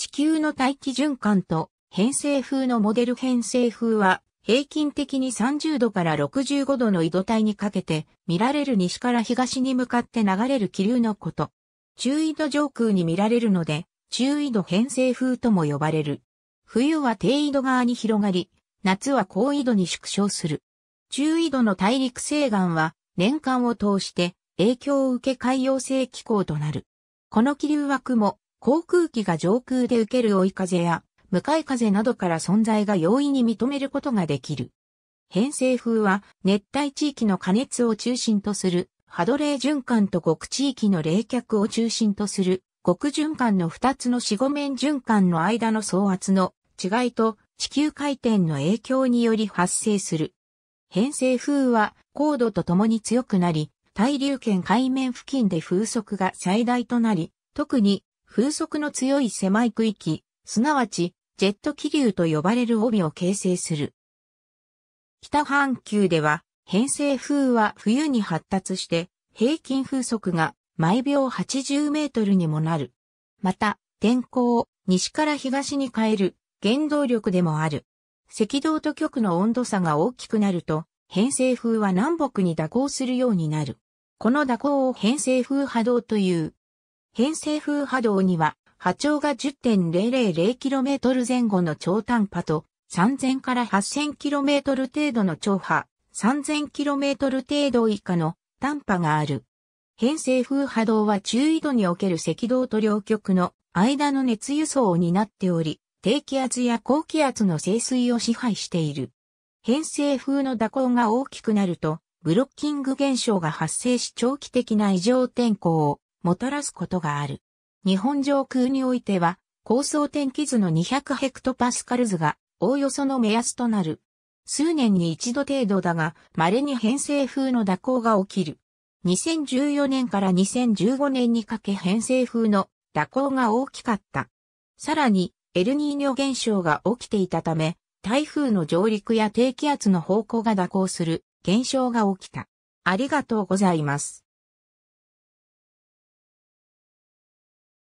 地球の大気循環と偏西風のモデル偏西風は平均的に30度から65度の緯度帯にかけて見られる西から東に向かって流れる気流のこと。中緯度上空に見られるので、中緯度偏西風とも呼ばれる。冬は低緯度側に広がり、夏は高緯度に縮小する。中緯度の大陸西岸は年間を通して影響を受け海洋性気候となる。この気流は雲、航空機が上空で受ける追い風や向かい風などから存在が容易に認めることができる。偏西風は熱帯地域の加熱を中心とするハドレー循環と極地域の冷却を中心とする極循環の二つの四五面循環の間の総圧の違いと地球回転の影響により発生する。偏西風は高度とともに強くなり、対流圏海面付近で風速が最大となり、特に風速の強い狭い区域、すなわち、ジェット気流と呼ばれる帯を形成する。北半球では、偏西風は冬に発達して、平均風速が毎秒80メートルにもなる。また、天候を西から東に変える原動力でもある。赤道と極の温度差が大きくなると、偏西風は南北に蛇行するようになる。この蛇行を偏西風波動という。偏西風波動には波長が 10.000km 前後の超短波と3000 8000km 程度の超波、3000km 程度以下の短波がある。偏西風波動は中緯度における赤道と両極の間の熱輸送を担っており、低気圧や高気圧の清水を支配している。偏西風の蛇行が大きくなると、ブロッキング現象が発生し長期的な異常天候をもたらすことがある。日本上空においては、高層天気図の200ヘクトパスカル図が、おおよその目安となる。数年に一度程度だが、稀に偏西風の蛇行が起きる。2014年から2015年にかけ偏西風の蛇行が大きかった。さらに、エルニーニョ現象が起きていたため、台風の上陸や低気圧の方向が蛇行する現象が起きた。ありがとうございます。